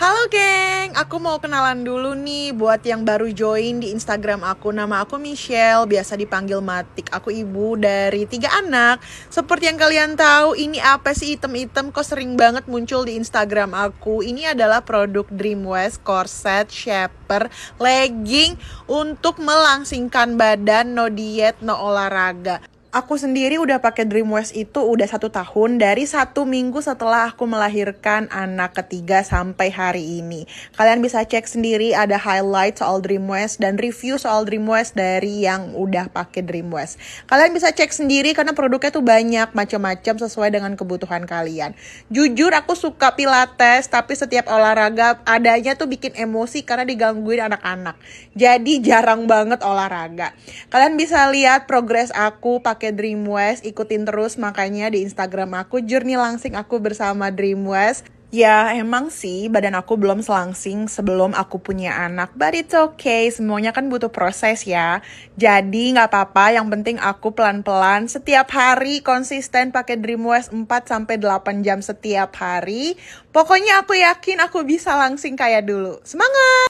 Halo geng, aku mau kenalan dulu nih buat yang baru join di Instagram aku. Nama aku Michelle, biasa dipanggil Matik. Aku ibu dari tiga anak. Seperti yang kalian tahu, ini apa sih item-item kok sering banget muncul di Instagram aku. Ini adalah produk Dreamwest, corset, shaper, legging untuk melangsingkan badan, no diet, no olahraga aku sendiri udah pakai Dreamwest itu udah satu tahun dari satu minggu setelah aku melahirkan anak ketiga sampai hari ini. Kalian bisa cek sendiri ada highlight soal Dreamwest dan review soal Dreamwest dari yang udah pakai Dreamwest. Kalian bisa cek sendiri karena produknya tuh banyak macam-macam sesuai dengan kebutuhan kalian. Jujur aku suka pilates tapi setiap olahraga adanya tuh bikin emosi karena digangguin anak-anak. Jadi jarang banget olahraga. Kalian bisa lihat progres aku pakai pakai Dreamwest, ikutin terus makanya di Instagram aku Journey Langsing aku bersama Dreamwest. Ya emang sih badan aku belum selangsing sebelum aku punya anak But it's okay, semuanya kan butuh proses ya Jadi gak apa-apa, yang penting aku pelan-pelan Setiap hari konsisten pakai Dreamwest 4-8 jam setiap hari Pokoknya aku yakin aku bisa langsing kayak dulu Semangat!